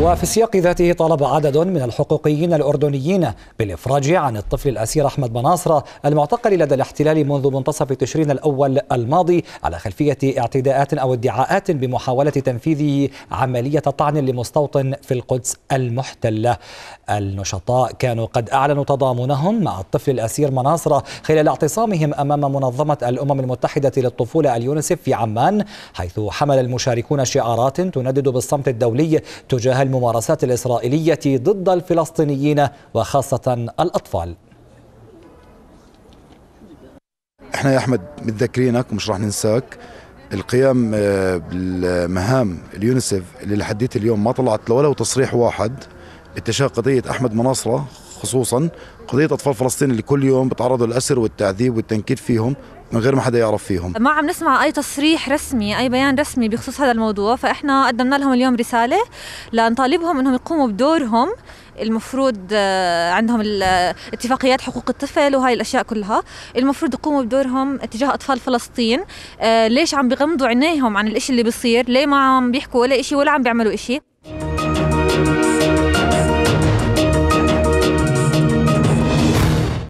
وفي السياق ذاته طلب عدد من الحقوقيين الأردنيين بالإفراج عن الطفل الأسير أحمد بناصرة المعتقل لدى الاحتلال منذ منتصف تشرين الأول الماضي على خلفية اعتداءات أو ادعاءات بمحاولة تنفيذه عملية طعن لمستوطن في القدس المحتلة النشطاء كانوا قد أعلنوا تضامنهم مع الطفل الأسير مناصرة خلال اعتصامهم أمام منظمة الأمم المتحدة للطفولة اليونسف في عمان حيث حمل المشاركون شعارات تندد بالصمت الدولي تجاه الممارسات الإسرائيلية ضد الفلسطينيين وخاصة الأطفال احنا يا احمد متذكرينك ومش راح ننساك القيام آه، بالمهام اليونيسف اللي لحديت اليوم ما طلعت ولا تصريح واحد اتجاه قضيه احمد مناصره خصوصا قضيه اطفال فلسطين اللي كل يوم بتعرضوا للاسر والتعذيب والتنكيل فيهم من غير ما حدا يعرف فيهم ما عم نسمع اي تصريح رسمي اي بيان رسمي بخصوص هذا الموضوع فاحنا قدمنا لهم اليوم رساله لنطالبهم انهم يقوموا بدورهم المفروض آه، عندهم آه، اتفاقيات حقوق الطفل وهاي الاشياء كلها المفروض يقوموا بدورهم تجاه اطفال فلسطين آه، ليش عم بغمضوا عينيهم عن الاشي اللي بصير ليه ما عم بيحكوا ولا اشي ولا عم بيعملوا اشي